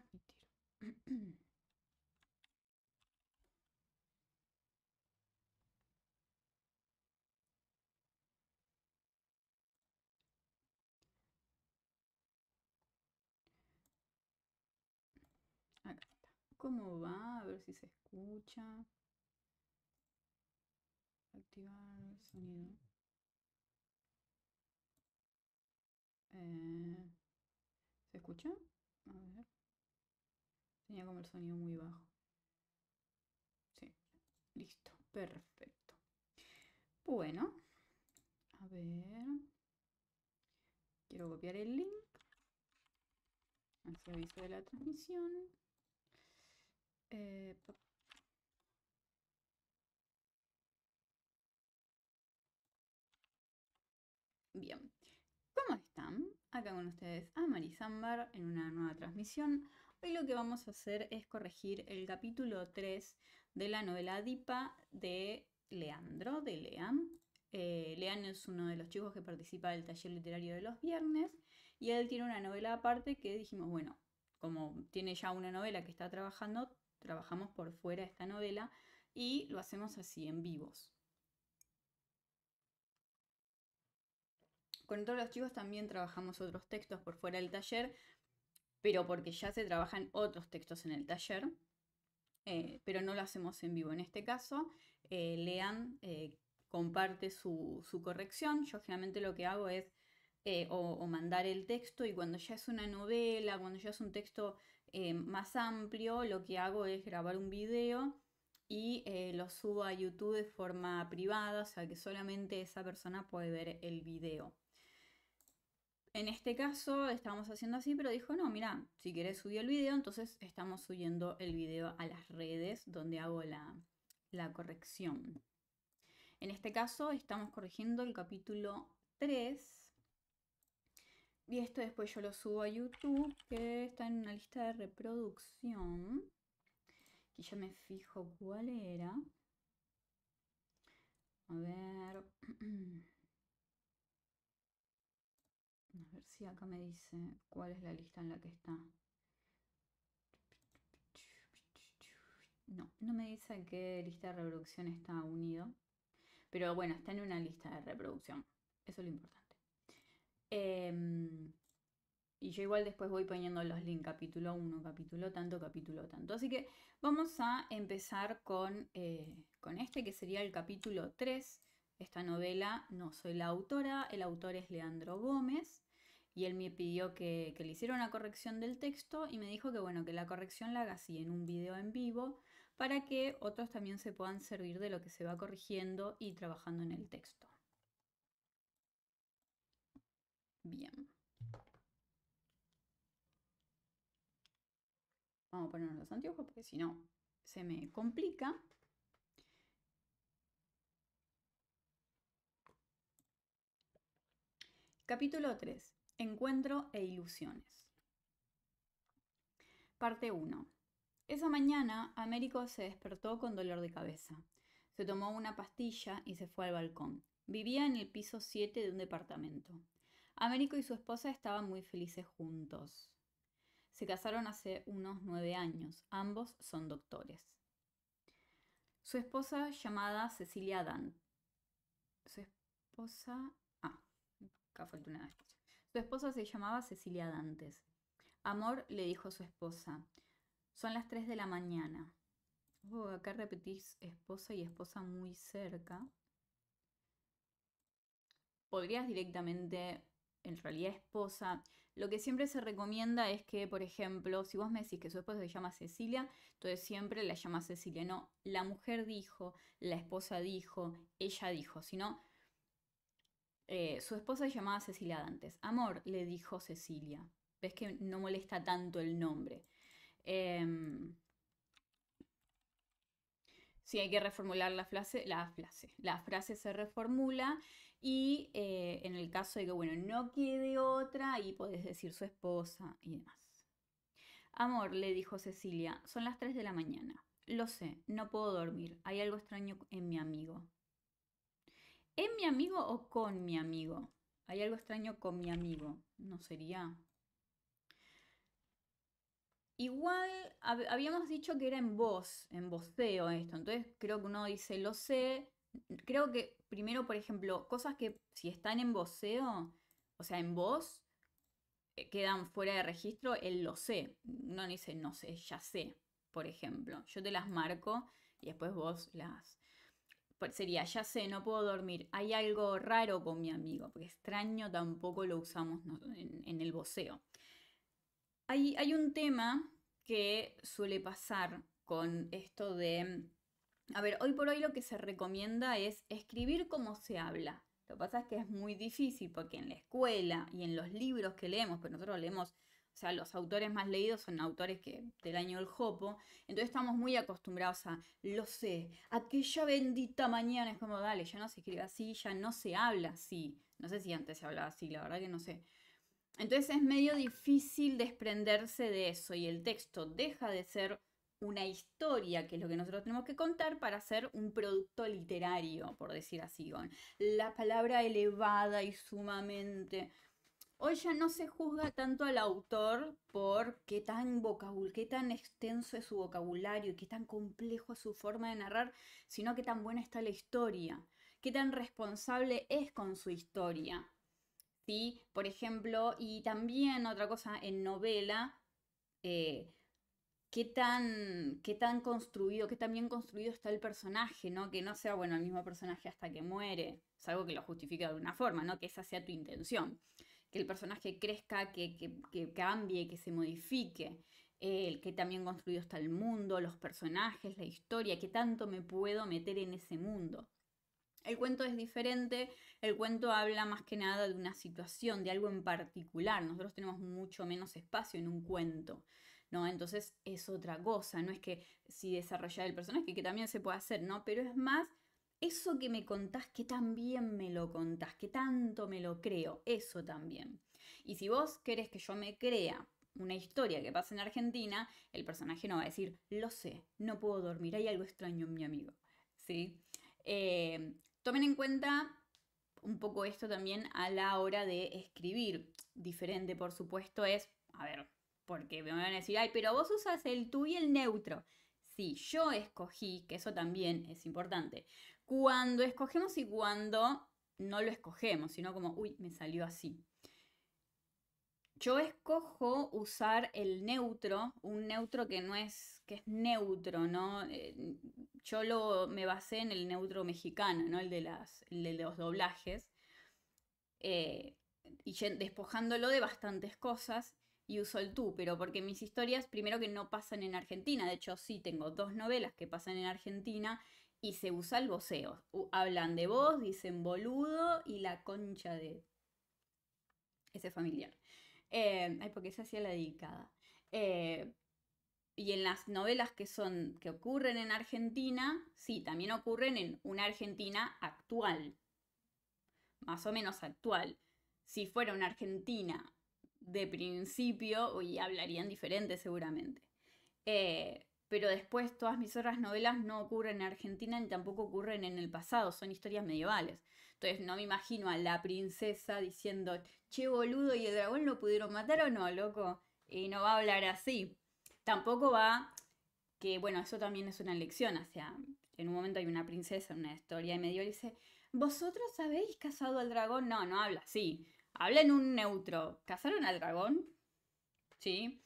tiro. Acá está. ¿Cómo va? A ver si se escucha. Activar el sonido. Eh, ¿Se escucha? A ver. Tenía como el sonido muy bajo. Sí, listo, perfecto. Bueno, a ver. Quiero copiar el link. Al servicio de la transmisión. Eh, Bien, ¿cómo están? Acá con ustedes a Marisambar en una nueva transmisión. Hoy lo que vamos a hacer es corregir el capítulo 3 de la novela Adipa de Leandro, de Lean. Eh, Lean es uno de los chicos que participa del taller literario de los viernes y él tiene una novela aparte que dijimos, bueno, como tiene ya una novela que está trabajando, trabajamos por fuera esta novela y lo hacemos así en vivos. Con todos los chicos también trabajamos otros textos por fuera del taller, pero porque ya se trabajan otros textos en el taller, eh, pero no lo hacemos en vivo en este caso. Eh, Lean eh, comparte su, corrección. Yo generalmente lo que hago es mandar el texto y cuando ya es una novela, cuando ya es un texto más amplio, lo que hago es grabar un video y lo subo a YouTube de forma privada, o sea que solamente esa persona puede ver el video. En este caso estábamos haciendo así, pero dijo, no, mira, si querés subir el video, entonces estamos subiendo el video a las redes donde hago la, corrección. En este caso estamos corrigiendo el capítulo 3. Y esto después yo lo subo a YouTube, que está en una lista de reproducción. Aquí ya me fijo cuál era. A ver. Sí, acá me dice cuál es la lista en la que está. No, no me dice qué lista de reproducción está unido. Pero bueno, está en una lista de reproducción. Eso es lo importante. Em, y yo igual después voy poniendo los links, capítulo 1, capítulo tanto, capítulo tanto. Así que vamos a empezar con, eh, con este, que sería el capítulo 3. Esta novela no soy la autora, el autor es Leandro Gómez y él me pidió que, le hiciera una corrección del texto y me dijo que bueno, que la corrección la haga así en un video en vivo para que otros también se puedan servir de lo que se va corrigiendo y trabajando en el texto. Bien. Vamos a poner los anteojos porque si no se me complica. Capítulo 3. Encuentro e ilusiones. Parte 1. Esa mañana, Américo se despertó con dolor de cabeza. Se tomó una pastilla y se fue al balcón. Vivía en el piso 7 de un departamento. Américo y su esposa estaban muy felices juntos. Se casaron hace unos nueve años. Ambos son doctores. Su esposa llamada Cecilia dan Su esposa... Ah, acá falta una su esposa se llamaba Cecilia Dantes. Amor le dijo su esposa, son las 3 de la mañana. Oh, acá repetís esposa y esposa muy cerca. Podrías directamente, en realidad esposa, lo que siempre se recomienda es que, por ejemplo, si vos me decís que su esposa se llama Cecilia, entonces siempre la llama Cecilia. No, la mujer dijo, la esposa dijo, ella dijo, sino eh, su esposa se llamaba Cecilia Dantes. Amor, le dijo Cecilia. Ves que no molesta tanto el nombre. Em, si hay que reformular la frase, la frase. La frase se reformula y eh, en el caso de que, bueno, no quede otra, ahí podés decir su esposa y demás. Amor, le dijo Cecilia, son las 3 de la mañana. Lo sé, no puedo dormir. Hay algo extraño en mi amigo. ¿En mi amigo o con mi amigo? Hay algo extraño con mi amigo, ¿no sería? Igual habíamos dicho que era en voz, en voceo esto, entonces creo que uno dice lo sé. Creo que primero, por ejemplo, cosas que si están en voceo, o sea, en voz, eh, quedan fuera de registro él lo sé. no dice no sé, ya sé, por ejemplo. Yo te las marco y después vos las, pues, sería, ya sé, no puedo dormir, hay algo raro con mi amigo, porque extraño tampoco lo usamos en, el voceo. Hay, hay, un tema que suele pasar con esto de, a ver, hoy por hoy lo que se recomienda es escribir como se habla. Lo que pasa es que es muy difícil porque en la escuela y en los libros que leemos, que pues nosotros leemos o sea, los autores más leídos son autores que del año el Jopo. Entonces estamos muy acostumbrados a, lo sé, aquella bendita mañana. Es como, dale, ya no se escribe así, ya no se habla así. No sé si antes se hablaba así, la verdad que no sé. Entonces es medio difícil desprenderse de eso y el texto deja de ser una historia, que es lo que nosotros tenemos que contar, para ser un producto literario, por decir así, con la palabra elevada y sumamente Hoy ya no se juzga tanto al autor por qué tan, vocabul qué tan extenso es su vocabulario y qué tan complejo es su forma de narrar, sino qué tan buena está la historia, qué tan responsable es con su historia. ¿Sí? Por ejemplo, y también otra cosa en novela, eh, qué tan, qué tan construido, qué tan bien construido está el personaje, ¿no? Que no sea, bueno, el mismo personaje hasta que muere, es algo que lo justifica de alguna forma, ¿no? Que esa sea tu intención que el personaje crezca, que, cambie, que se modifique, el que también construido hasta el mundo, los personajes, la historia, que tanto me puedo meter en ese mundo. El cuento es diferente, el cuento habla más que nada de una situación, de algo en particular. Nosotros tenemos mucho menos espacio en un cuento, ¿no? Entonces es otra cosa, no es que si desarrollar el personaje, que también se puede hacer, ¿no? Pero es más eso que me contás, que también me lo contás, que tanto me lo creo, eso también. Y si vos querés que yo me crea una historia que pasa en Argentina, el personaje no va a decir, lo sé, no puedo dormir, hay algo extraño en mi amigo. ¿Sí? Eh, tomen en cuenta un poco esto también a la hora de escribir. Diferente, por supuesto, es, a ver, porque me van a decir, ay, pero vos usas el tú y el neutro. Sí, yo escogí, que eso también es importante, cuando escogemos y cuando no lo escogemos, sino como, uy, me salió así. Yo escojo usar el neutro, un neutro que no es, que es neutro, ¿no? Eh, yo me basé en el neutro mexicano, ¿no? El de, de los doblajes. Eh, y despojándolo de bastantes cosas y uso el tú, pero porque mis historias, primero que no pasan en Argentina, de hecho sí tengo dos novelas que pasan en Argentina y se usa el voceo. Hablan de voz dicen boludo y la concha de ese familiar. Em, ay, porque se hacía la dedicada. Eh, y en las novelas que son que ocurren en Argentina, sí, también ocurren en una Argentina actual, más o menos actual. Si fuera una Argentina de principio, hoy hablarían diferente seguramente. Eh, pero después todas mis otras novelas no ocurren en Argentina ni tampoco ocurren en el pasado, son historias medievales. Entonces no me imagino a la princesa diciendo, che boludo, ¿y el dragón lo pudieron matar o no, loco? Y no va a hablar así. Tampoco va, que bueno, eso también es una lección, o sea, en un momento hay una princesa en una historia medieval y dice, ¿vosotros habéis casado al dragón? No, no habla así. Habla en un neutro. ¿Casaron al dragón? Sí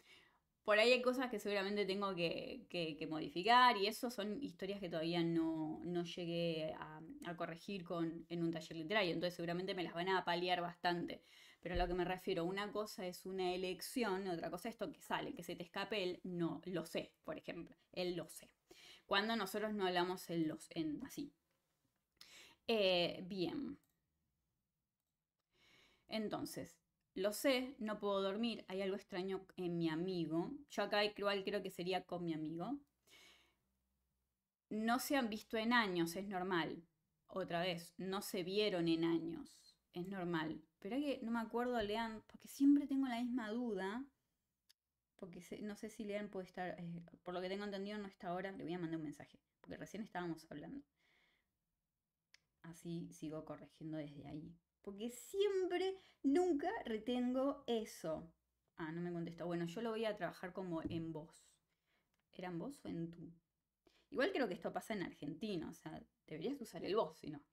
por ahí hay cosas que seguramente tengo que, modificar y eso son historias que todavía no, llegué a, corregir en un taller literario, entonces seguramente me las van a paliar bastante. Pero a lo que me refiero, una cosa es una elección, otra cosa es esto que sale, que se te escape el no, lo sé, por ejemplo, el lo sé. Cuando nosotros no hablamos en los, en así. Eh, bien. Entonces, lo sé, no puedo dormir, hay algo extraño en mi amigo. Yo acá creo que sería con mi amigo. No se han visto en años, es normal. Otra vez, no se vieron en años, es normal. Pero es que no me acuerdo, Lean, porque siempre tengo la misma duda. Porque no sé si Lean puede estar, eh, por lo que tengo entendido, no está ahora. Le voy a mandar un mensaje, porque recién estábamos hablando. Así sigo corrigiendo desde ahí. Porque siempre, nunca retengo eso. Ah, no me contestó. Bueno, yo lo voy a trabajar como en voz ¿Era en vos o en tú? Igual creo que esto pasa en Argentina o sea, deberías usar el vos, si no.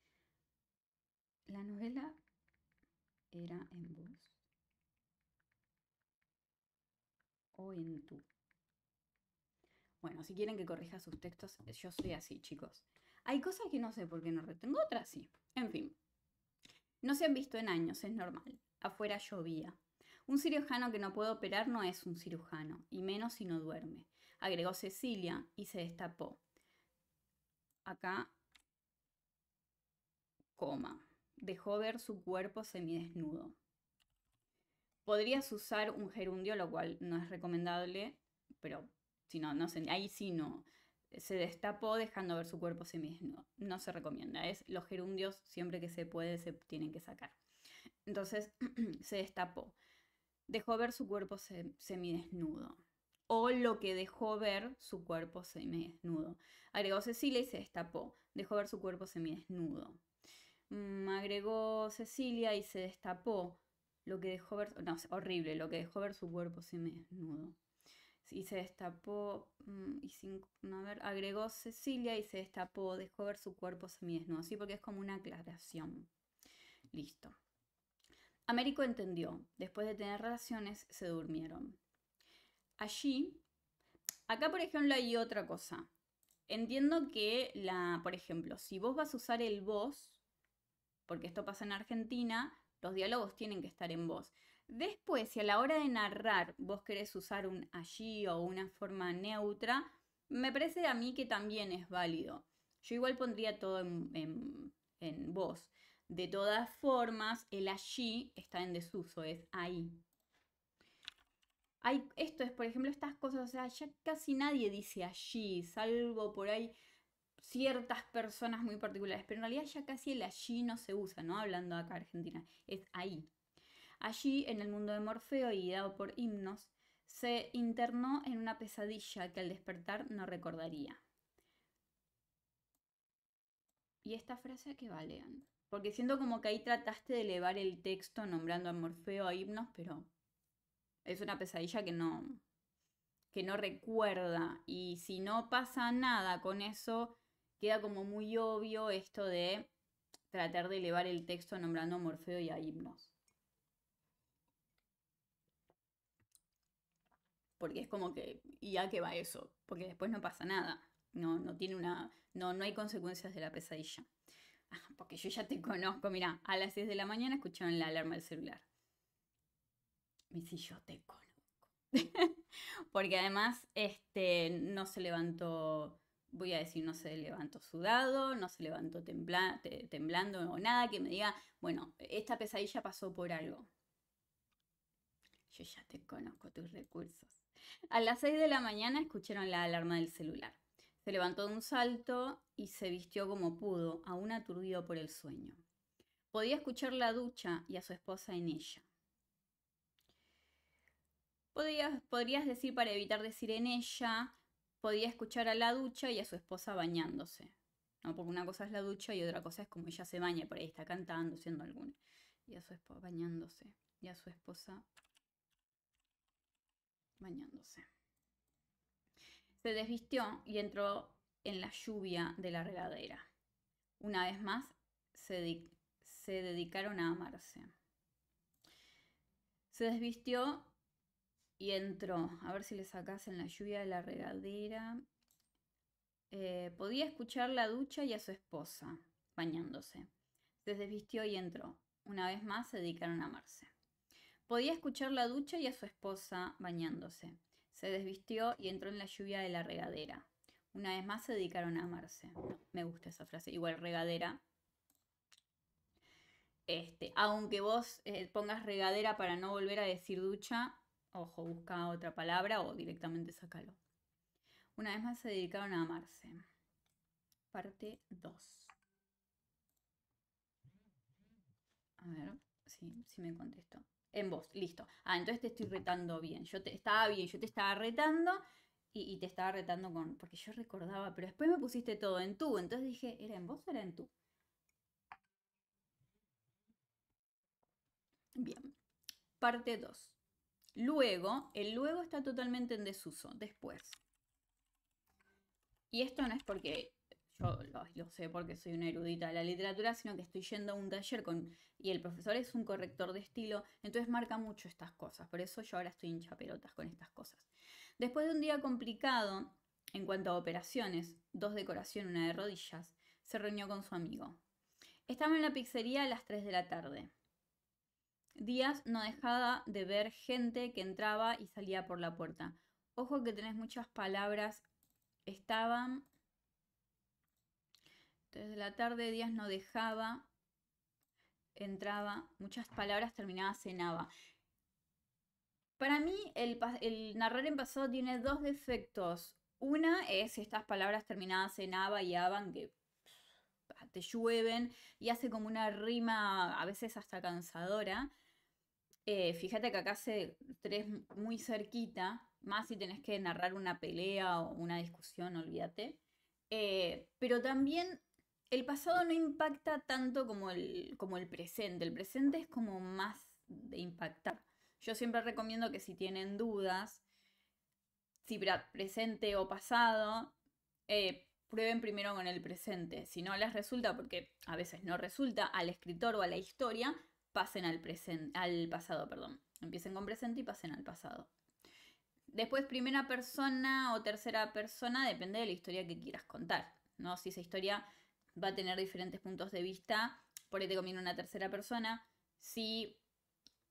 La novela era en vos o en tú. Bueno, si quieren que corrija sus textos, yo soy así, chicos. Hay cosas que no sé por qué no retengo, otras sí. En fin. No se han visto en años, es normal. Afuera llovía. Un cirujano que no puede operar no es un cirujano, y menos si no duerme, agregó Cecilia y se destapó. Acá, coma. Dejó ver su cuerpo semidesnudo. Podrías usar un gerundio, lo cual no es recomendable, pero si no, no ahí sí no se destapó dejando ver su cuerpo semidesnudo. No se recomienda, es los gerundios siempre que se puede se tienen que sacar. Entonces se destapó. Dejó ver su cuerpo semidesnudo. O lo que dejó ver su cuerpo semidesnudo. Agregó Cecilia y se destapó. Dejó ver su cuerpo semidesnudo. Mm, agregó Cecilia y se destapó. Lo que dejó ver. No, horrible. Lo que dejó ver su cuerpo semidesnudo y se destapó, mm, y sin, a ver, agregó Cecilia y se destapó, dejó ver su cuerpo semidesnudo, Así Porque es como una aclaración. Listo. Américo entendió. Después de tener relaciones, se durmieron. Allí, acá por ejemplo hay otra cosa. Entiendo que la, por ejemplo, si vos vas a usar el vos, porque esto pasa en Argentina, los diálogos tienen que estar en vos. Después, si a la hora de narrar vos querés usar un allí o una forma neutra, me parece a mí que también es válido. Yo igual pondría todo en, en, voz. De todas formas, el allí está en desuso, es ahí. Hay, esto es, por ejemplo, estas cosas, o sea, ya casi nadie dice allí, salvo por ahí ciertas personas muy particulares, pero en realidad ya casi el allí no se usa, ¿no? Hablando acá Argentina, es ahí. Allí, en el mundo de Morfeo y guiado por himnos, se internó en una pesadilla que al despertar no recordaría. ¿Y esta frase que vale? Porque siento como que ahí trataste de elevar el texto nombrando a Morfeo a himnos, pero es una pesadilla que no, que no recuerda. Y si no pasa nada con eso, queda como muy obvio esto de tratar de elevar el texto nombrando a Morfeo y a himnos. porque es como que, ya que qué va eso? Porque después no pasa nada, no, no tiene una, no, no hay consecuencias de la pesadilla. Ah, porque yo ya te conozco, mira, a las 10 de la mañana escucharon la alarma del celular. Me si yo te conozco. porque además, este, no se levantó, voy a decir, no se levantó sudado, no se levantó temblando o nada que me diga, bueno, esta pesadilla pasó por algo. Yo ya te conozco tus recursos. A las 6 de la mañana escucharon la alarma del celular. Se levantó de un salto y se vistió como pudo, aún aturdido por el sueño. Podía escuchar la ducha y a su esposa en ella. podrías decir para evitar decir en ella, podía escuchar a la ducha y a su esposa bañándose. ¿no? Porque una cosa es la ducha y otra cosa es como ella se baña, por ahí está cantando, haciendo alguna. Y a su esposa bañándose. Y a su esposa bañándose. Se desvistió y entró en la lluvia de la regadera. Una vez más se, dedicaron a amarse. Se desvistió y entró. A ver si le sacas en la lluvia de la regadera. Eh, podía escuchar la ducha y a su esposa bañándose. Se desvistió y entró. Una vez más se dedicaron a amarse. Podía escuchar la ducha y a su esposa bañándose. Se desvistió y entró en la lluvia de la regadera. Una vez más se dedicaron a amarse. me gusta esa frase. Igual regadera. Este, aunque vos eh, pongas regadera para no volver a decir ducha, ojo, busca otra palabra o directamente sácalo. Una vez más se dedicaron a amarse. Parte 2. A ver, sí, sí me contestó en vos, listo. Ah, entonces te estoy retando bien, yo te estaba bien, yo te estaba retando y, y te estaba retando con, porque yo recordaba, pero después me pusiste todo en tú, entonces dije, ¿era en vos o era en tú? Bien, parte 2. Luego, el luego está totalmente en desuso, después. Y esto no es porque yo lo, sé porque soy una erudita de la literatura, sino que estoy yendo a un taller con, y el profesor es un corrector de estilo, entonces marca mucho estas cosas, por eso yo ahora estoy hincha pelotas con estas cosas. Después de un día complicado en cuanto a operaciones, dos de corazón, una de rodillas, se reunió con su amigo. Estaba en la pizzería a las 3 de la tarde. Díaz no dejaba de ver gente que entraba y salía por la puerta. Ojo que tenés muchas palabras. Estaban desde la tarde, Díaz no dejaba, entraba, muchas palabras terminadas en cenaba. Para mí, el, narrar en pasado tiene dos defectos. Una es estas palabras terminadas en aba y aban que te llueven y hace como una rima a veces hasta cansadora. Eh, fíjate que acá hace tres muy cerquita, más si tenés que narrar una pelea o una discusión, olvídate. Eh, pero también el pasado no impacta tanto como el, como el presente. El presente es como más de impactar. Yo siempre recomiendo que si tienen dudas, si presente o pasado, eh, prueben primero con el presente. Si no les resulta, porque a veces no resulta, al escritor o a la historia, pasen al, presente, al pasado. Perdón. Empiecen con presente y pasen al pasado. Después, primera persona o tercera persona, depende de la historia que quieras contar. ¿no? Si esa historia va a tener diferentes puntos de vista, por ahí te conviene una tercera persona. Si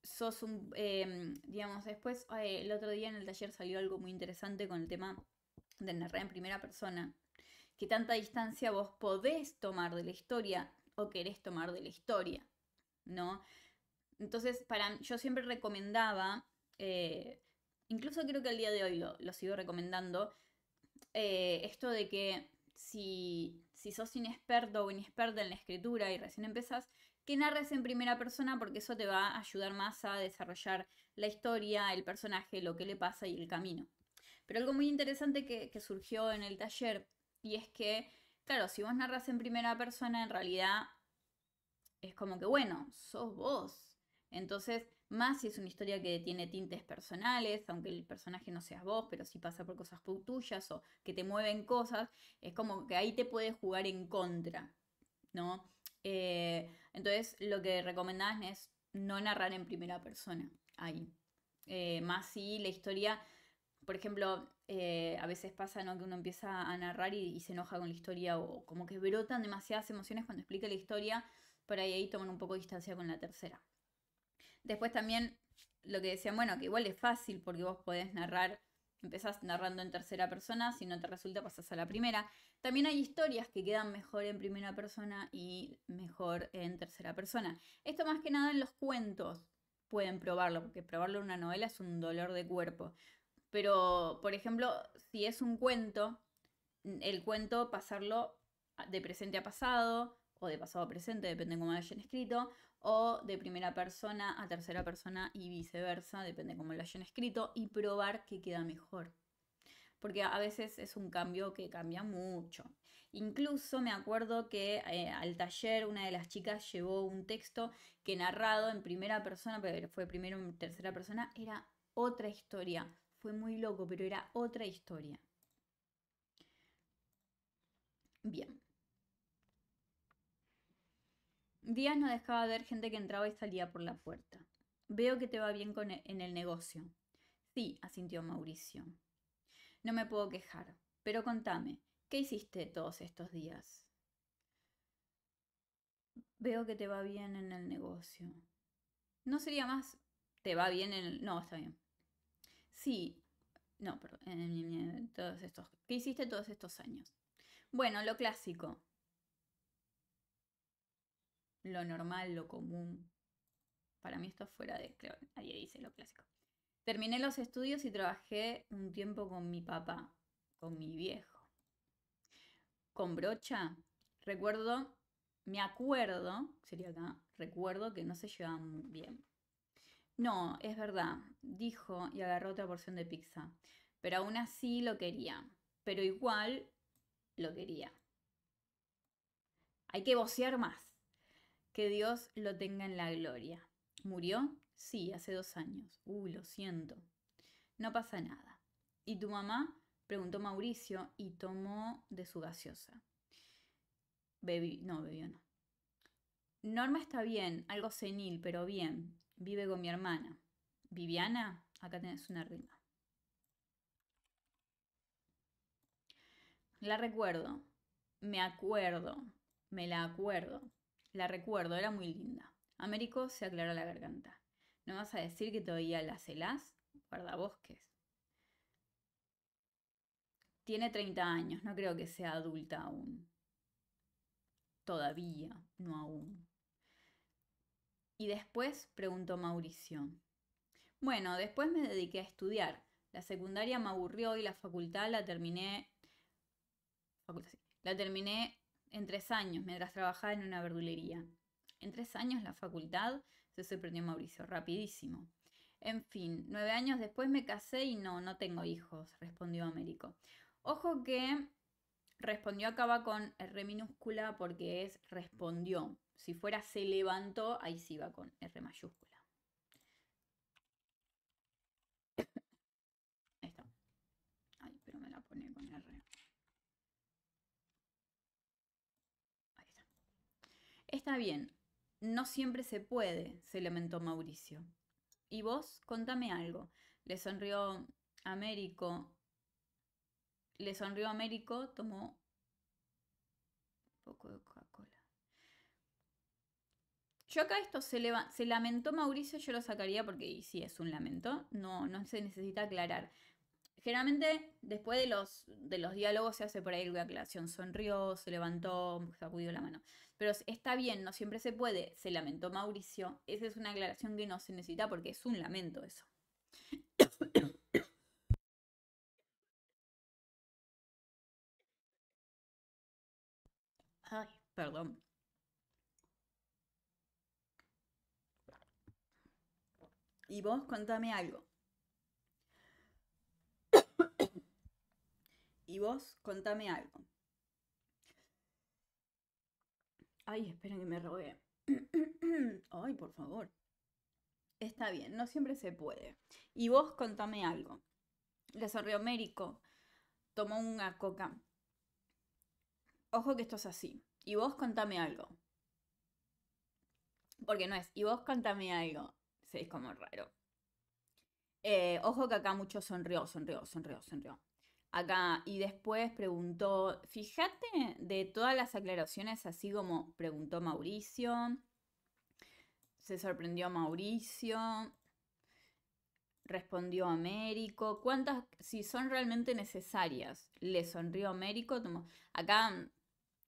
sos un, em, digamos, después, eh, el otro día en el taller salió algo muy interesante con el tema de narrar en primera persona, que tanta distancia vos podés tomar de la historia o querés tomar de la historia, ¿no? Entonces, para, yo siempre recomendaba, eh, incluso creo que al día de hoy lo sigo recomendando, eh, esto de que si si sos inexperto o inexperta en la escritura y recién empezás, que narres en primera persona porque eso te va a ayudar más a desarrollar la historia, el personaje, lo que le pasa y el camino. Pero algo muy interesante que, que surgió en el taller y es que, claro, si vos narras en primera persona, en realidad es como que, bueno, sos vos, entonces, más si es una historia que tiene tintes personales, aunque el personaje no seas vos, pero si pasa por cosas tuyas o que te mueven cosas, es como que ahí te puedes jugar en contra, ¿no? Eh, entonces, lo que recomendás es no narrar en primera persona ahí. Eh, más si la historia, por ejemplo, eh, a veces pasa ¿no? que uno empieza a narrar y, se enoja con la historia o como que brotan demasiadas emociones cuando explica la historia, por ahí ahí toman un poco de distancia con la tercera. Después también lo que decían, bueno, que igual es fácil porque vos podés narrar, empezás narrando en tercera persona, si no te resulta pasás a la primera. También hay historias que quedan mejor en primera persona y mejor en tercera persona. Esto más que nada en los cuentos pueden probarlo, porque probarlo en una novela es un dolor de cuerpo. Pero, por ejemplo, si es un cuento, el cuento pasarlo de presente a pasado, o de pasado a presente, depende de cómo hayan escrito, o de primera persona a tercera persona y viceversa, depende cómo lo hayan escrito, y probar que queda mejor. Porque a veces es un cambio que cambia mucho. Incluso me acuerdo que eh, al taller una de las chicas llevó un texto que narrado en primera persona, pero fue primero en tercera persona, era otra historia. Fue muy loco, pero era otra historia. Bien. Díaz no dejaba de ver gente que entraba y salía por la puerta. Veo que te va bien e, en el negocio. Sí, asintió Mauricio. No me puedo quejar, pero contame, ¿qué hiciste todos estos días? Veo que te va bien en el negocio. No sería más, te va bien en el... No, está bien. Sí, no, perdón, en, eh, todos estos... ¿Qué hiciste todos estos años? Bueno, lo clásico, lo normal, lo común. Para mí esto fuera de, nadie dice lo clásico. Terminé los estudios y trabajé un tiempo con mi papá, con mi viejo. Con brocha, recuerdo, me acuerdo, sería acá, recuerdo que no se llevaban bien. No, es verdad, dijo y agarró otra porción de pizza. Pero aún así lo quería. Pero igual lo quería. Hay que vocear más. Que Dios lo tenga en la gloria. ¿Murió? Sí, hace dos años. Uh, lo siento. No pasa nada. ¿Y tu mamá? Preguntó Mauricio y tomó de su gaseosa. no, bebió no. Norma está bien, algo senil, pero bien. Vive con mi hermana. Viviana, acá tenés una rima. La recuerdo, me acuerdo, me la acuerdo. La recuerdo, era muy linda. Américo se aclaró la garganta. ¿No vas a decir que todavía la celás? Guardabosques. Tiene 30 años, no creo que sea adulta aún. Todavía, no aún. Y después preguntó Mauricio. Bueno, después me dediqué a estudiar. La secundaria me aburrió y la facultad la terminé. Facultad, sí, la terminé en tres años, mientras trabajaba en una verdulería. En tres años la facultad, se sorprendió Mauricio, rapidísimo. En fin, nueve años después me casé y no, no tengo hijos, respondió Américo. Ojo que respondió acaba con R minúscula porque es respondió. Si fuera se levantó, ahí sí va con R mayúscula. Está bien, no siempre se puede, se lamentó Mauricio. ¿Y vos? Contame algo. Le sonrió Américo. Le sonrió Américo, tomó un poco de Coca-Cola. Yo acá esto se, se lamentó Mauricio, yo lo sacaría porque si sí es un lamento, no, no se necesita aclarar. Generalmente, después de los, de los diálogos, se hace por ahí una aclaración. Sonrió, se levantó, sacudió la mano. Pero está bien, no siempre se puede. Se lamentó Mauricio. Esa es una aclaración que no se necesita porque es un lamento eso. Ay, perdón. Y vos contame algo. Y vos, contame algo. Ay, esperen que me rogué. Ay, por favor. Está bien, no siempre se puede. Y vos, contame algo. Le sonrió Mérico. Tomó una coca. Ojo que esto es así. Y vos, contame algo. Porque no es. Y vos, contame algo. Seis como raro. Eh, ojo que acá muchos sonrió, sonrió, sonrió, sonrió acá. Y después preguntó, fíjate de todas las aclaraciones, así como preguntó Mauricio, se sorprendió Mauricio, respondió Américo, cuántas, si son realmente necesarias, le sonrió Américo, acá,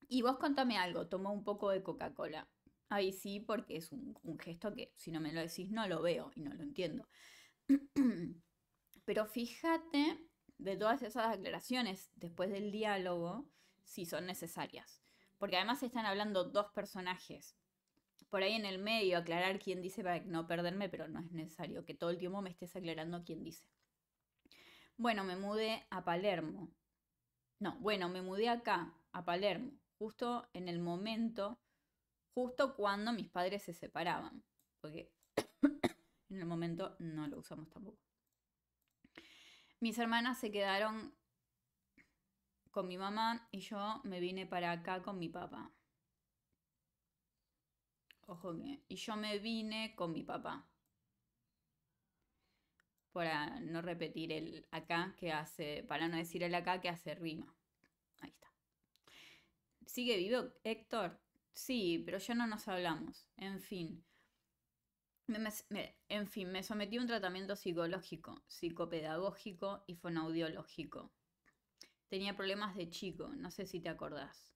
y vos contame algo, tomó un poco de Coca-Cola. Ahí sí, porque es un, un gesto que si no me lo decís no lo veo y no lo entiendo. Pero fíjate de todas esas aclaraciones, después del diálogo si son necesarias. Porque además están hablando dos personajes. Por ahí en el medio aclarar quién dice para no perderme, pero no es necesario que todo el tiempo me estés aclarando quién dice. Bueno, me mudé a Palermo. No, bueno, me mudé acá, a Palermo, justo en el momento, justo cuando mis padres se separaban. Porque en el momento no lo usamos tampoco mis hermanas se quedaron con mi mamá y yo me vine para acá con mi papá. Ojo que. Y yo me vine con mi papá. Para no repetir el acá que hace. Para no decir el acá que hace rima. Ahí está. ¿Sigue vivo Héctor? Sí, pero ya no nos hablamos. En fin. Me, en fin, me sometí a un tratamiento psicológico, psicopedagógico y fonoaudiológico. Tenía problemas de chico, no sé si te acordás.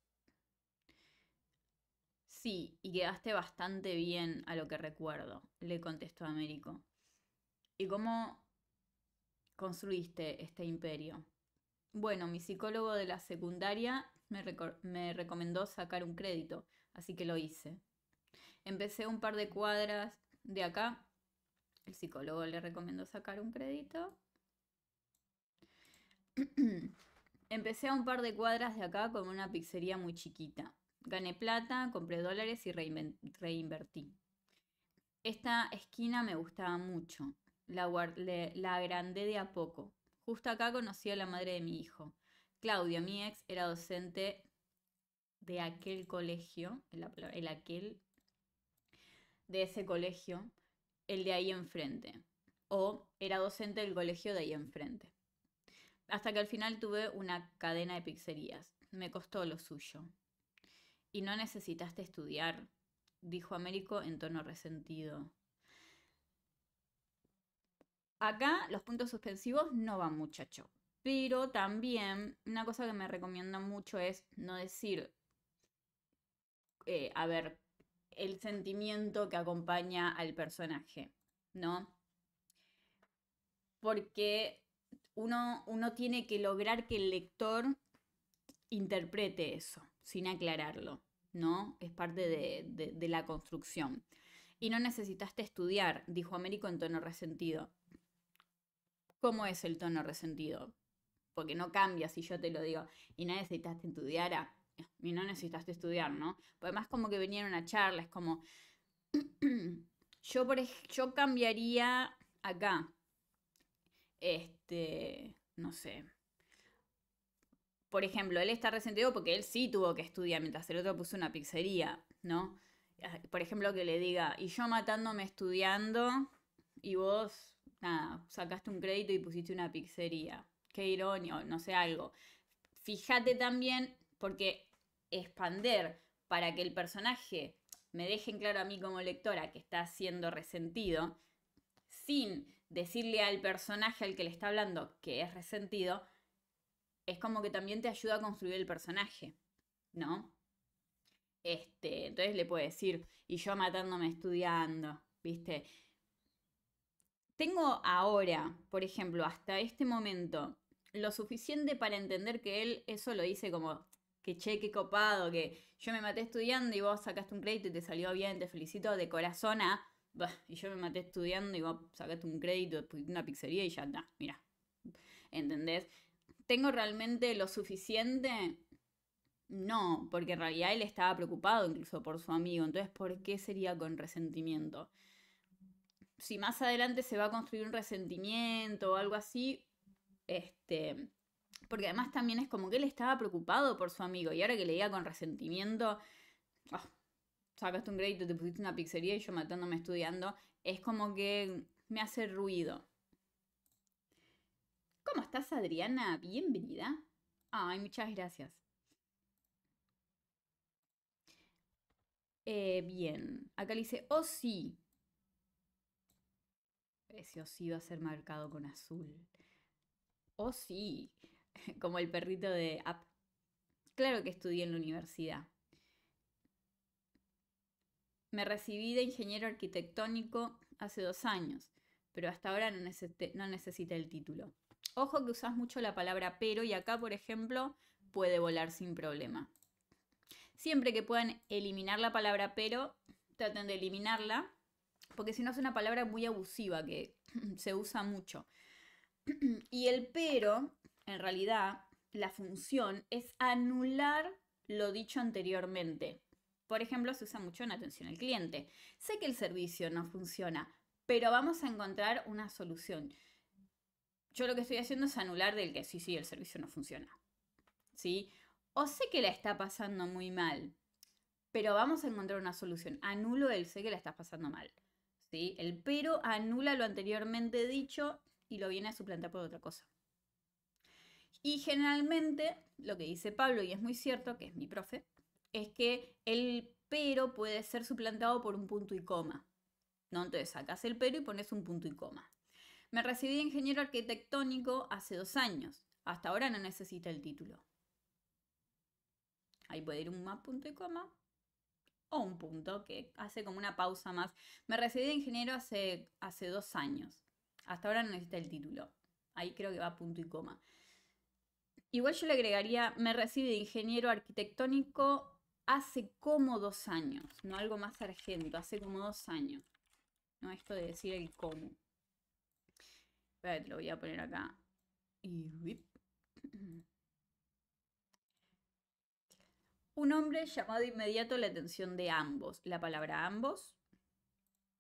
Sí, y quedaste bastante bien a lo que recuerdo, le contestó Américo. ¿Y cómo construiste este imperio? Bueno, mi psicólogo de la secundaria me, me recomendó sacar un crédito, así que lo hice. Empecé un par de cuadras de acá, el psicólogo le recomendó sacar un crédito. Empecé a un par de cuadras de acá con una pizzería muy chiquita. Gané plata, compré dólares y reinvertí. Esta esquina me gustaba mucho. La, la agrandé de a poco. Justo acá conocí a la madre de mi hijo. Claudia, mi ex, era docente de aquel colegio, el, el aquel de ese colegio, el de ahí enfrente, o era docente del colegio de ahí enfrente. Hasta que al final tuve una cadena de pizzerías. Me costó lo suyo. Y no necesitaste estudiar, dijo Américo en tono resentido. Acá los puntos suspensivos no van, muchacho. Pero también una cosa que me recomienda mucho es no decir, eh, a ver, el sentimiento que acompaña al personaje, ¿no? Porque uno, uno tiene que lograr que el lector interprete eso, sin aclararlo, ¿no? Es parte de, de, la construcción. Y no necesitaste estudiar, dijo Américo en tono resentido. ¿Cómo es el tono resentido? Porque no cambia si yo te lo digo. Y no necesitaste estudiar. a y no necesitaste estudiar, ¿no? además como que en una charla, es como, yo, por yo cambiaría acá, este, no sé. Por ejemplo, él está resentido porque él sí tuvo que estudiar, mientras el otro puso una pizzería, ¿no? Ah, por ejemplo, que le diga, y yo matándome estudiando, y vos, nada, sacaste un crédito y pusiste una pizzería. Qué ironio, no sé, algo. Fíjate también, porque expander para que el personaje me deje en claro a mí como lectora que está siendo resentido, sin decirle al personaje al que le está hablando que es resentido, es como que también te ayuda a construir el personaje, ¿no? Este, entonces le puede decir, y yo matándome estudiando, ¿viste? Tengo ahora, por ejemplo, hasta este momento, lo suficiente para entender que él eso lo dice como que che, cheque copado, que yo me maté estudiando y vos sacaste un crédito y te salió bien, te felicito de corazón y yo me maté estudiando y vos sacaste un crédito, una pizzería y ya está, mira, ¿entendés? ¿Tengo realmente lo suficiente? No, porque en realidad él estaba preocupado incluso por su amigo, entonces ¿por qué sería con resentimiento? Si más adelante se va a construir un resentimiento o algo así, este, porque además también es como que él estaba preocupado por su amigo y ahora que le diga con resentimiento, ah, sacaste un crédito, te pusiste una pizzería y yo matándome estudiando, es como que me hace ruido. ¿Cómo estás, Adriana? Bienvenida. Ay, muchas gracias. Eh, bien, acá le dice, oh sí. Ese oh sí va a ser marcado con azul. Oh sí. como el perrito de App. Claro que estudié en la universidad. Me recibí de ingeniero arquitectónico hace dos años, pero hasta ahora no, necesita el título. Ojo que usas mucho la palabra pero y acá, por ejemplo, puede volar sin problema. Siempre que puedan eliminar la palabra pero, traten de eliminarla, porque si no es una palabra muy abusiva que se usa mucho. Y el pero en realidad, la función es anular lo dicho anteriormente. Por ejemplo, se usa mucho en atención al cliente. Sé que el servicio no funciona, pero vamos a encontrar una solución. Yo lo que estoy haciendo es anular del que sí, sí, el servicio no funciona. ¿Sí? O sé que la está pasando muy mal, pero vamos a encontrar una solución. Anulo el sé que la está pasando mal. ¿Sí? El pero anula lo anteriormente dicho y lo viene a suplantar por otra cosa. Y generalmente lo que dice Pablo, y es muy cierto, que es mi profe, es que el pero puede ser suplantado por un punto y coma. ¿no? Entonces sacas el pero y pones un punto y coma. Me recibí de ingeniero arquitectónico hace dos años. Hasta ahora no necesita el título. Ahí puede ir un más punto y coma o un punto que hace como una pausa más. Me recibí de ingeniero hace, hace dos años. Hasta ahora no necesita el título. Ahí creo que va punto y coma. Igual yo le agregaría, me recibe de ingeniero arquitectónico hace como dos años, no algo más argento, hace como dos años. No esto de decir el cómo. A ver, lo voy a poner acá. Un hombre llamó de inmediato la atención de ambos. La palabra ambos.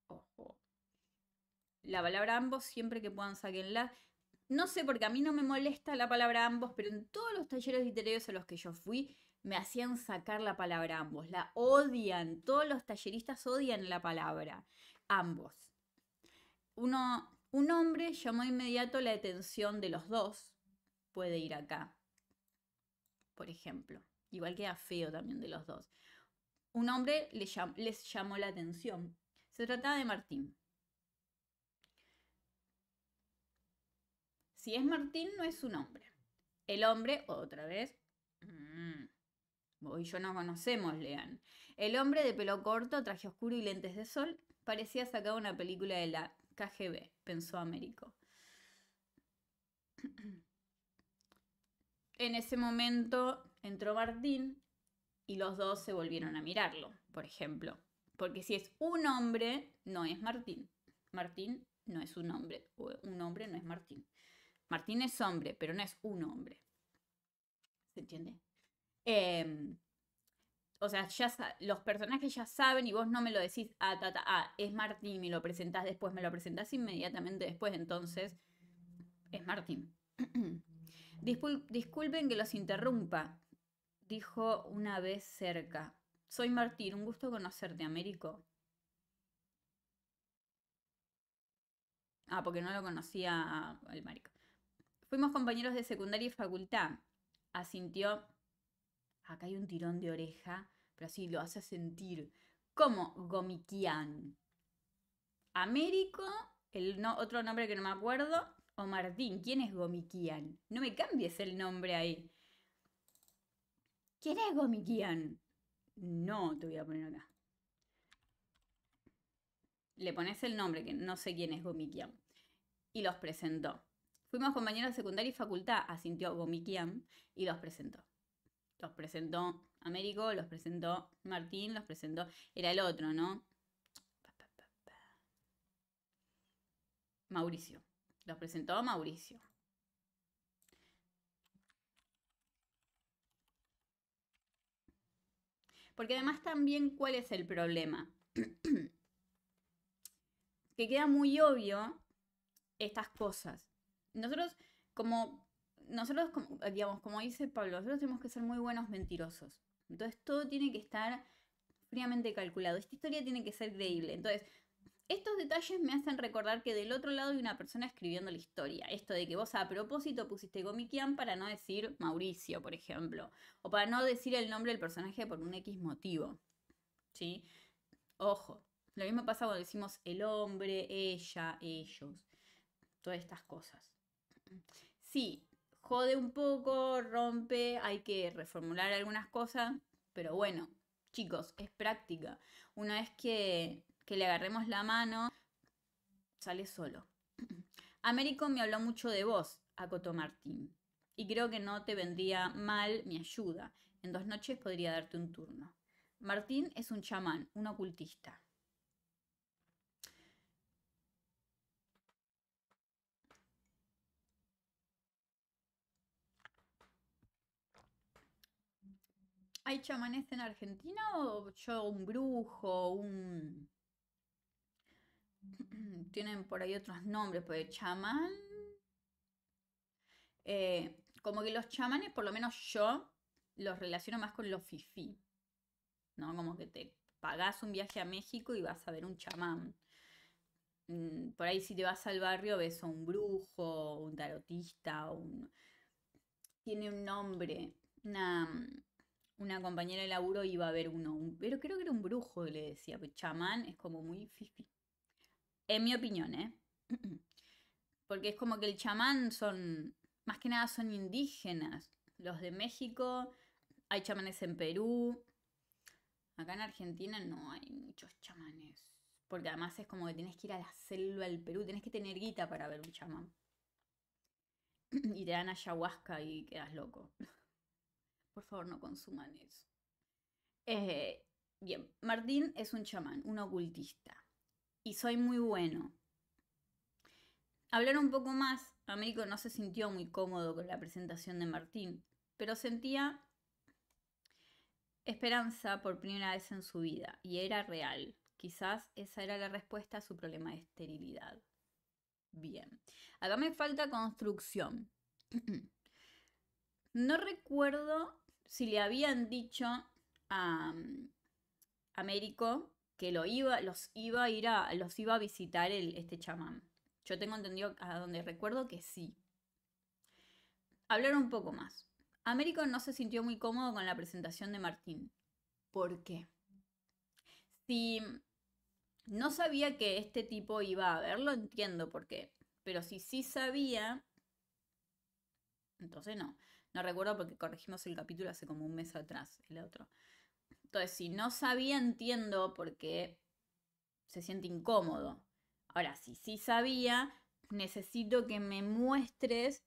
Ojo. La palabra ambos, siempre que puedan, saquenla. No sé, porque a mí no me molesta la palabra ambos, pero en todos los talleres literarios a los que yo fui, me hacían sacar la palabra ambos. La odian, todos los talleristas odian la palabra ambos. un hombre llamó inmediato la atención de los dos. Puede ir acá, por ejemplo. Igual queda feo también de los dos. Un hombre les llamó, les llamó la atención. Se trataba de Martín. Si es Martín, no es un hombre. El hombre, otra vez, mm, hoy vos y yo no conocemos, lean. El hombre de pelo corto, traje oscuro y lentes de sol parecía sacado una película de la KGB, pensó Américo. En ese momento entró Martín y los dos se volvieron a mirarlo, por ejemplo. Porque si es un hombre, no es Martín. Martín no es un hombre. Un hombre no es Martín. Martín es hombre, pero no es un hombre. ¿Se entiende? Em, o sea, ya los personajes ya saben y vos no me lo decís, ah, ah, es Martín, me lo presentás después, me lo presentás inmediatamente después, entonces es Martín. disculpen que los interrumpa, dijo una vez cerca. Soy Martín, un gusto conocerte, Américo. Ah, porque no lo conocía el marico. Fuimos compañeros de secundaria y facultad. Asintió. Acá hay un tirón de oreja, pero así lo hace sentir. Como Gomikian. Américo, el no, otro nombre que no me acuerdo, o Martín. ¿Quién es Gomikian? No me cambies el nombre ahí. ¿Quién es Gomikian? No, te voy a poner acá. Le pones el nombre, que no sé quién es Gomikian. Y los presentó. Fuimos compañeros de secundaria y facultad, asintió Gomikian y los presentó. Los presentó Américo, los presentó Martín, los presentó. Era el otro, ¿no? Mauricio. Los presentó Mauricio. Porque además también, ¿cuál es el problema? que queda muy obvio estas cosas nosotros como, nosotros digamos, como dice Pablo, nosotros tenemos que ser muy buenos mentirosos. Entonces todo tiene que estar fríamente calculado. Esta historia tiene que ser creíble. Entonces, estos detalles me hacen recordar que del otro lado hay una persona escribiendo la historia. Esto de que vos a propósito pusiste Gomikian para no decir Mauricio, por ejemplo. O para no decir el nombre del personaje por un X motivo. Ojo. Lo mismo pasa cuando decimos el hombre, ella, ellos. Todas estas cosas sí, jode un poco, rompe, hay que reformular algunas cosas, pero bueno, chicos, es práctica. Una vez que, le agarremos la mano, sale solo. Américo me habló mucho de vos, acotó Martín, y creo que no te vendría mal mi ayuda. En dos noches podría darte un turno. Martín es un chamán, un ocultista. ¿Hay chamanes en Argentina o yo un brujo, un... Tienen por ahí otros nombres, pues chamán... Eh, como que los chamanes, por lo menos yo, los relaciono más con los fifí. ¿No? Como que te pagás un viaje a México y vas a ver un chamán. Mm, por ahí si te vas al barrio ves a un brujo, un tarotista, un... Tiene un nombre, una una compañera de laburo iba a ver uno, pero creo que era un brujo, le decía, chamán es como muy fifi. En mi opinión, ¿eh? Porque es como que el chamán son, más que nada son indígenas, los de México, hay chamanes en Perú, acá en Argentina no hay muchos chamanes, porque además es como que tienes que ir a la selva del Perú, tienes que tener guita para ver un chamán. Y te dan ayahuasca y quedas loco. Por favor, no consuman eso. Eh, bien, Martín es un chamán, un ocultista. Y soy muy bueno. Hablar un poco más, Américo no se sintió muy cómodo con la presentación de Martín, pero sentía esperanza por primera vez en su vida, y era real. Quizás esa era la respuesta a su problema de esterilidad. Bien, acá me falta construcción. No recuerdo si le habían dicho a mm, Américo que lo iba, los iba a ir los iba a visitar este chamán. Yo tengo entendido a donde recuerdo que sí. Hablar un poco más. Américo no se sintió muy cómodo con la presentación de Martín. ¿Por qué? Si mm, no sabía que este tipo iba a verlo, entiendo por qué. Pero si sí sabía, entonces no. No recuerdo porque corregimos el capítulo hace como un mes atrás, el otro. Entonces, si no sabía, entiendo porque se siente incómodo. Ahora, si sí sabía, necesito que me muestres,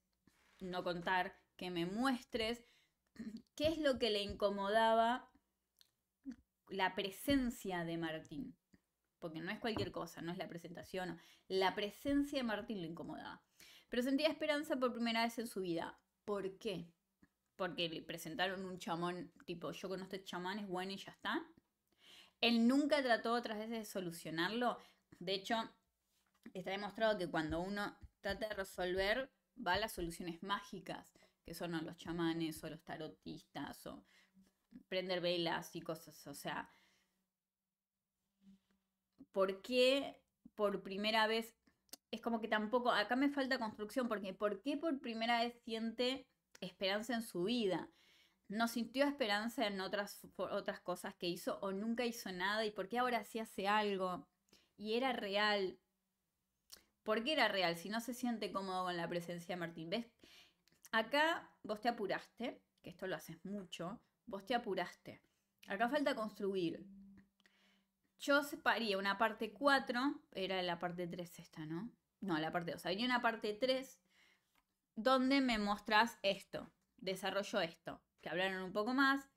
no contar, que me muestres qué es lo que le incomodaba la presencia de Martín. Porque no es cualquier cosa, no es la presentación, la presencia de Martín lo incomodaba. Pero sentía esperanza por primera vez en su vida. ¿Por qué? Porque le presentaron un chamón tipo, yo conozco este chamán, es bueno y ya está. Él nunca trató otras veces de solucionarlo. De hecho, está demostrado que cuando uno trata de resolver, va a las soluciones mágicas, que son los chamanes o los tarotistas o prender velas y cosas. O sea, ¿por qué por primera vez es como que tampoco, acá me falta construcción, porque ¿por qué por primera vez siente esperanza en su vida? ¿No sintió esperanza en otras, otras cosas que hizo o nunca hizo nada? ¿Y por qué ahora sí hace algo? Y era real. ¿Por qué era real? Si no se siente cómodo con la presencia de Martín. ¿Ves? Acá vos te apuraste, que esto lo haces mucho, vos te apuraste. Acá falta construir. Yo separía una parte 4, era la parte 3 esta, ¿no? No, la parte 2. Había una parte 3 donde me mostras esto, desarrollo esto, que hablaron un poco más,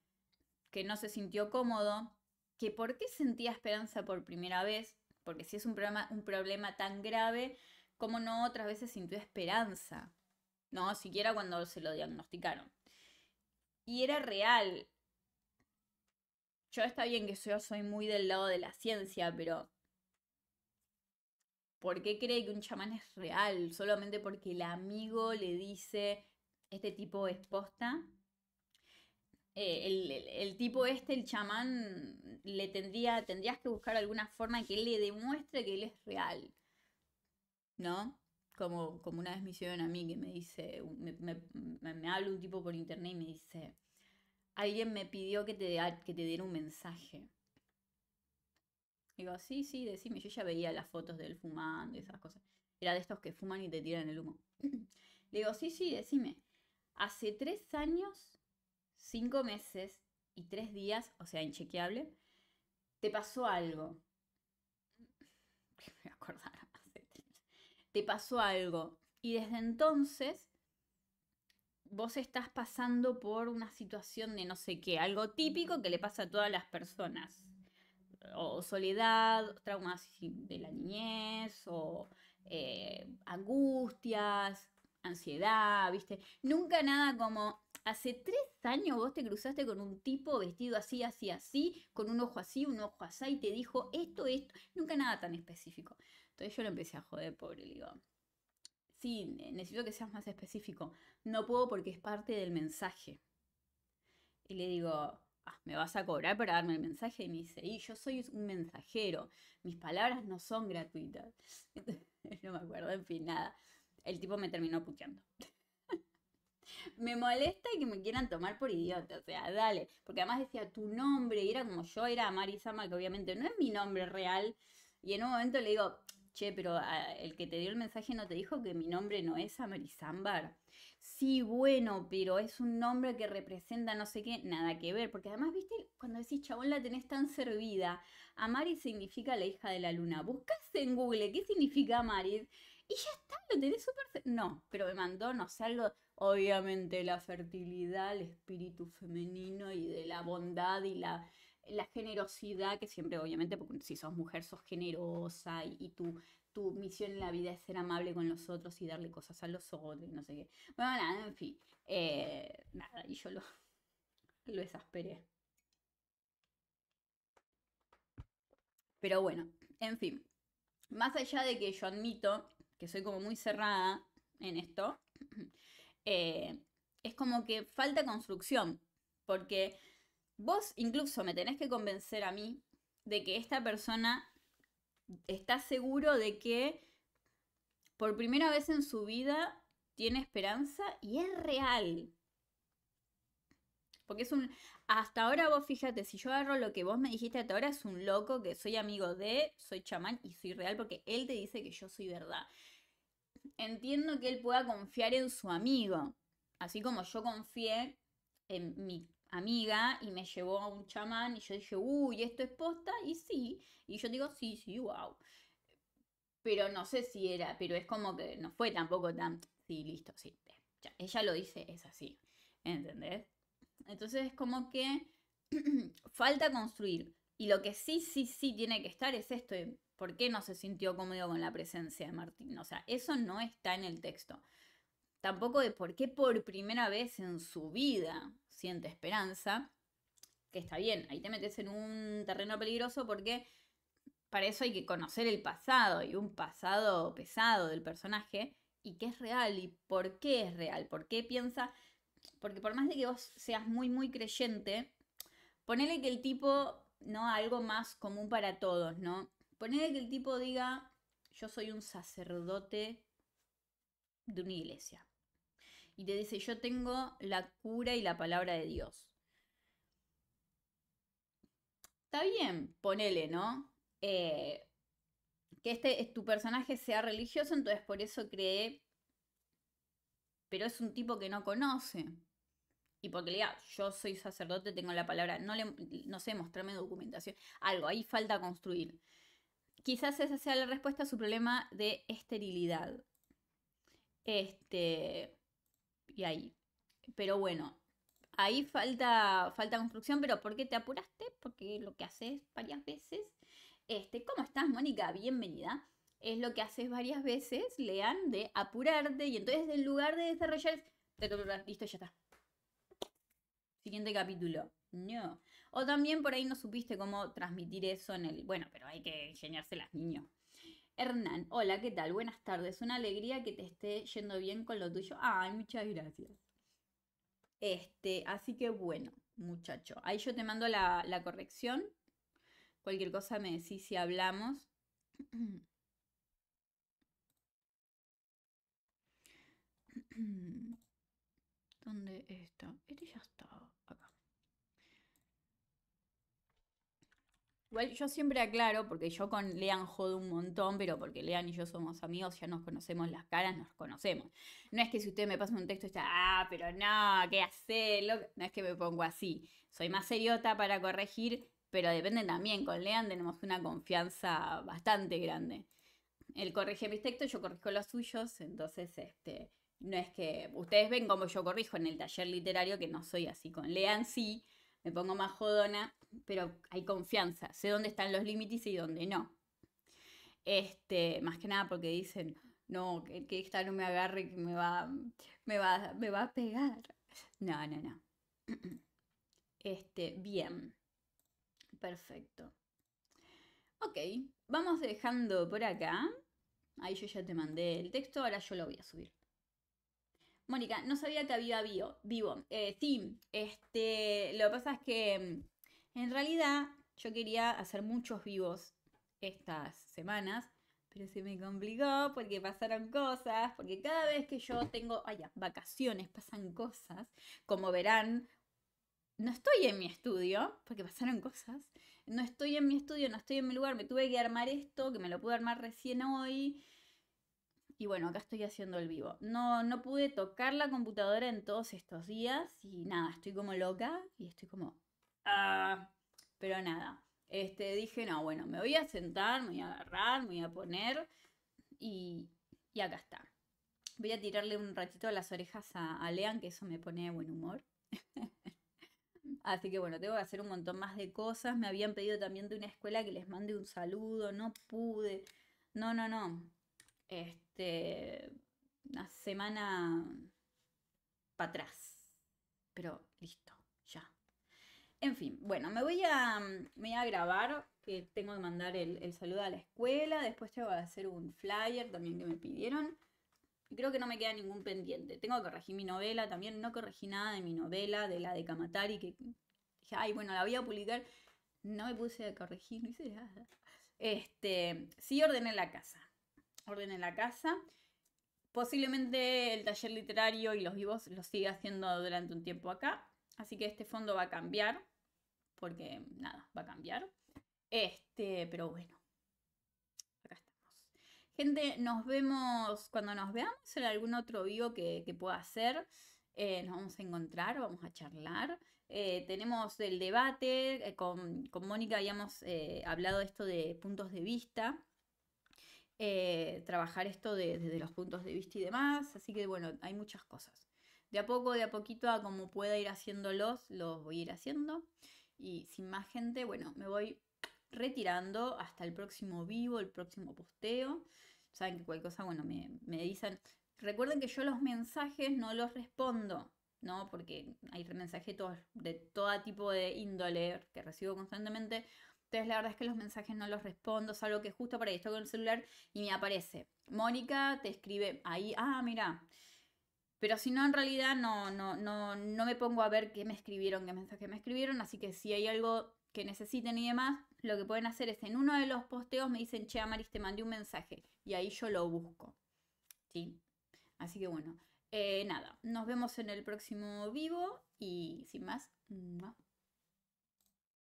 que no se sintió cómodo, que por qué sentía esperanza por primera vez, porque si es un problema, un problema tan grave, ¿cómo no otras veces sintió esperanza? No, siquiera cuando se lo diagnosticaron. Y era real. Yo está bien que yo soy muy del lado de la ciencia, pero ¿Por qué cree que un chamán es real? Solamente porque el amigo le dice, este tipo es posta. Eh, el, tipo este, el chamán, le tendría, tendrías que buscar alguna forma que le demuestre que él es real. ¿No? Como, como una vez me hicieron a mí que me dice, me, habla un tipo por internet y me dice, alguien me pidió que te, que te diera un mensaje. Digo, sí, sí, decime, yo ya veía las fotos de él fumando y esas cosas. Era de estos que fuman y te tiran el humo. digo, sí, sí, decime. Hace tres años, cinco meses y tres días, o sea, inchequeable, te pasó algo. Me Te pasó algo. Y desde entonces, vos estás pasando por una situación de no sé qué, algo típico que le pasa a todas las personas o soledad, traumas de la niñez, o eh, angustias, ansiedad, ¿viste? Nunca nada como, hace tres años vos te cruzaste con un tipo vestido así, así, así, con un ojo así, un ojo así, y te dijo esto, esto, nunca nada tan específico. Entonces yo lo empecé a joder, pobre, le digo, sí, necesito que seas más específico, no puedo porque es parte del mensaje. Y le digo, Ah, me vas a cobrar para darme el mensaje. Y me dice, y yo soy un mensajero, mis palabras no son gratuitas. no me acuerdo, en fin, nada. El tipo me terminó puteando. me molesta que me quieran tomar por idiota, o sea, dale. Porque además decía tu nombre, y era como yo era Marisama, que obviamente no es mi nombre real. Y en un momento le digo, che, pero ah, el que te dio el mensaje no te dijo que mi nombre no es Amarizámbar. Sí, bueno, pero es un nombre que representa no sé qué, nada que ver, porque además, viste, cuando decís chabón la tenés tan servida, Amari significa la hija de la luna. Buscás en Google qué significa Amari y ya está, lo tenés súper... No, pero me mandó, no sé, algo, obviamente la fertilidad, el espíritu femenino y de la bondad y la la generosidad, que siempre obviamente, porque si sos mujer sos generosa y, tu, misión en la vida es ser amable con los otros y darle cosas a los otros no sé qué. Bueno, nada, en fin. Eh, nada, y yo lo, lo exasperé. Pero bueno, en fin. Más allá de que yo admito que soy como muy cerrada en esto, eh, es como que falta construcción, porque vos incluso me tenés que convencer a mí de que esta persona está seguro de que por primera vez en su vida tiene esperanza y es real. Porque es un... Hasta ahora vos fíjate, si yo agarro lo que vos me dijiste hasta ahora, es un loco que soy amigo de, soy chamán y soy real porque él te dice que yo soy verdad. Entiendo que él pueda confiar en su amigo, así como yo confié en mi amiga y me llevó a un chamán y yo dije, uy, esto es posta y sí, y yo digo, sí, sí, wow. Pero no sé si era, pero es como que no fue tampoco tan, sí, listo, sí, eh, ella lo dice, es así, ¿entendés? Entonces es como que falta construir. Y lo que sí, sí, sí tiene que estar es esto, por qué no se sintió cómodo con la presencia de Martín. O sea, eso no está en el texto tampoco de por qué por primera vez en su vida siente esperanza, que está bien, ahí te metes en un terreno peligroso porque para eso hay que conocer el pasado y un pasado pesado del personaje y qué es real y por qué es real, por qué piensa, porque por más de que vos seas muy, muy creyente, ponele que el tipo, ¿no? Algo más común para todos, ¿no? Ponele que el tipo diga, yo soy un sacerdote de una iglesia. Y te dice, yo tengo la cura y la palabra de Dios. Está bien, ponele, ¿no? Eh, que este, tu personaje sea religioso, entonces por eso cree, pero es un tipo que no conoce. Y porque le diga, yo soy sacerdote, tengo la palabra, no, le, no sé, mostrarme documentación, algo, ahí falta construir. Quizás esa sea la respuesta a su problema de esterilidad. Este, y ahí. Pero bueno, ahí falta, falta construcción, pero ¿por qué te apuraste? Porque lo que haces varias veces. Este, ¿Cómo estás, Mónica? Bienvenida. Es lo que haces varias veces, lean, de apurarte. Y entonces, en lugar de desarrollar, listo, ya está. Siguiente capítulo. No. O también por ahí no supiste cómo transmitir eso en el. Bueno, pero hay que enseñárselas niños. Hernán, hola, ¿qué tal? Buenas tardes. Una alegría que te esté yendo bien con lo tuyo. Ay, muchas gracias. Este, así que bueno, muchacho. Ahí yo te mando la, la corrección. Cualquier cosa me decís si hablamos. ¿Dónde está? Este ya está. Igual yo siempre aclaro, porque yo con Lean jodo un montón, pero porque Lean y yo somos amigos, ya nos conocemos las caras, nos conocemos. No es que si usted me pasa un texto está, ah, pero no, ¿qué hacer? No es que me pongo así. Soy más seriota para corregir, pero depende también. Con Lean tenemos una confianza bastante grande. Él corrige mis textos, yo corrijo los suyos, entonces este, no es que ustedes ven como yo corrijo en el taller literario, que no soy así con Lean, sí me pongo más jodona, pero hay confianza, sé dónde están los límites y dónde no. Este, más que nada porque dicen, no, que, que, esta no me agarre, que me va, me va, me va a pegar. No, no, no. Este, bien. Perfecto. Ok, vamos dejando por acá. Ahí yo ya te mandé el texto, ahora yo lo voy a subir. Mónica, no sabía que había vivo. Eh, sí, este, lo que pasa es que mm, en realidad yo quería hacer muchos vivos estas semanas, pero se me complicó porque pasaron cosas, porque cada vez que yo tengo, vacaciones, pasan cosas, como verán, no estoy en mi estudio, porque pasaron cosas, no estoy en mi estudio, no estoy en mi lugar, me tuve que armar esto, que me lo pude armar recién hoy, y bueno, acá estoy haciendo el vivo. No, no pude tocar la computadora en todos estos días y nada, estoy como loca y estoy como... Ah", pero nada, este, dije, no, bueno, me voy a sentar, me voy a agarrar, me voy a poner y, acá está. Voy a tirarle un ratito a las orejas a Lean, que eso me pone de buen humor. Así que bueno, tengo que hacer un montón más de cosas. Me habían pedido también de una escuela que les mande un saludo, no pude. No, no, no este, una semana para atrás. Pero listo, ya. En fin, bueno, me voy a, mm, me voy a grabar, que tengo que mandar el, saludo a la escuela, después tengo que hacer un flyer también que me pidieron. Y creo que no me queda ningún pendiente. Tengo que corregir mi novela, también no corregí nada de mi novela, de la de Kamatari, que dije, ay, bueno, la voy a publicar. No me puse a corregir, no hice nada. Este, sí ordené la casa orden en la casa. Posiblemente el taller literario y los vivos lo siga haciendo durante un tiempo acá. Así que este fondo va a cambiar, porque nada, va a cambiar. Este, pero bueno, acá estamos. Gente, nos vemos cuando nos veamos en algún otro vivo que, pueda hacer. Eh, nos vamos a encontrar, vamos a charlar. Eh, tenemos el debate, eh, con, con, Mónica habíamos hablado esto de puntos de vista. Eh, trabajar esto desde los puntos de vista y demás. Así que bueno, hay muchas cosas. De a poco, de a poquito, a como pueda ir haciéndolos, los voy a ir haciendo. Y sin más gente, bueno, me voy retirando hasta el próximo vivo, el próximo posteo. Saben que cualquier cosa, bueno, me, me dicen. Recuerden que yo los mensajes no los respondo. ¿no? Porque hay mensajes de todo tipo de índole que recibo constantemente. Entonces la verdad es que los mensajes no los respondo, salvo que justo para ahí estoy con el celular y me aparece. Mónica te escribe ahí, ah, mira. Pero si no, en realidad no, no, no, me pongo a ver qué me escribieron, qué mensaje me escribieron. Así que si hay algo que necesiten y demás, lo que pueden hacer es en uno de los posteos me dicen, che, Amaris, te mandé un mensaje. Y ahí yo lo busco. ¿Sí? Así que bueno, eh, nada, nos vemos en el próximo vivo y sin más, no.